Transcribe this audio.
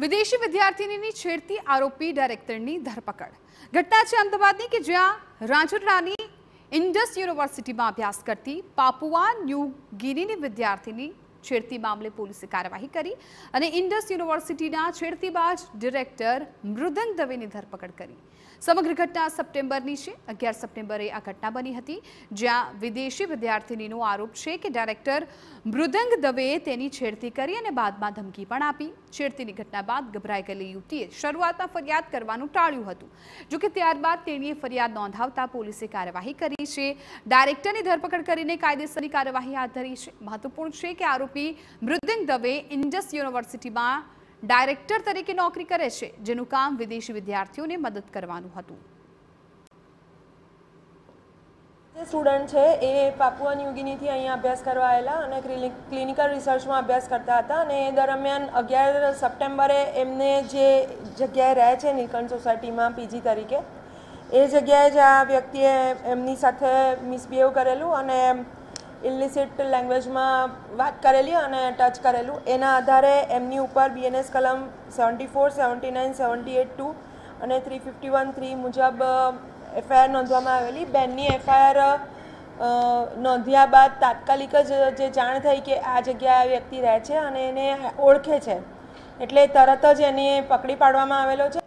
વિદેશી વિદ્યાર્થીની છેડતી આરોપી ડાયરેક્ટરની ધરપકડ ઘટના છે અમદાવાદની કે જ્યાં રાજુલાની ઇન્ડસ યુનિવર્સિટીમાં અભ્યાસ કરતી પાપુઆ ન્યૂ ગિનીની વિદ્યાર્થીની છેડતી મામલે પોલીસે કાર્યવાહી કરી અને ઇન્ડસ યુનિવર્સિટીના છેડતીબાજ ડિરેક્ટર મૃદંગ દવેની ધરપકડ કરી સમગ્ર ઘટના સપ્ટેમ્બરની છે અગિયાર સપ્ટેમ્બરે આ ઘટના બની હતી જ્યાં વિદેશી વિદ્યાર્થીનીનો આરોપ છે કે ડાયરેક્ટર મૃદંગ દવે તેની છેડતી કરી અને બાદમાં ધમકી પણ આપી છેડતીની ઘટના બાદ ગભરાઈ ગયેલી યુવતીએ શરૂઆતમાં ફરિયાદ કરવાનું ટાળ્યું હતું જોકે ત્યારબાદ તેણીએ ફરિયાદ નોંધાવતા પોલીસે કાર્યવાહી કરી છે ડાયરેક્ટરની ધરપકડ કરીને કાયદેસરની કાર્યવાહી હાથ ધરી છે મહત્વપૂર્ણ છે કે આરોપ આરોપી મૃદિંગ દવે ઇન્ડસ યુનિવર્સિટીમાં ડાયરેક્ટર તરીકે નોકરી કરે છે જેનું કામ વિદેશી વિદ્યાર્થીઓને મદદ કરવાનું હતું જે સ્ટુડન્ટ છે એ પાપુઆ ન્યુગિનીથી અહીંયા અભ્યાસ કરવા આવેલા અને ક્લિનિકલ રિસર્ચમાં અભ્યાસ કરતા હતા અને એ દરમિયાન અગિયાર સપ્ટેમ્બરે એમને જે જગ્યાએ રહે છે નીલકંઠ સોસાયટીમાં પીજી તરીકે એ જગ્યાએ જ આ વ્યક્તિએ એમની સાથે મિસબિહેવ કરેલું અને ઇલિસિટ લેંગ્વેજમાં વાત કરેલી અને ટચ કરેલું એના આધારે એમની ઉપર બીએનએસ કલમ seventy four seventy nine seventy eight two અને થ્રી ફિફ્ટી વન થ્રી મુજબ એફઆઈઆર નોંધવામાં આવેલી બેનની એફઆઈઆર નોંધ્યા બાદ તાત્કાલિક જ જે જાણ થઈ કે આ જગ્યાએ વ્યક્તિ રહે છે અને એને ઓળખે છે એટલે તરત જ એને પકડી પાડવામાં આવેલો છે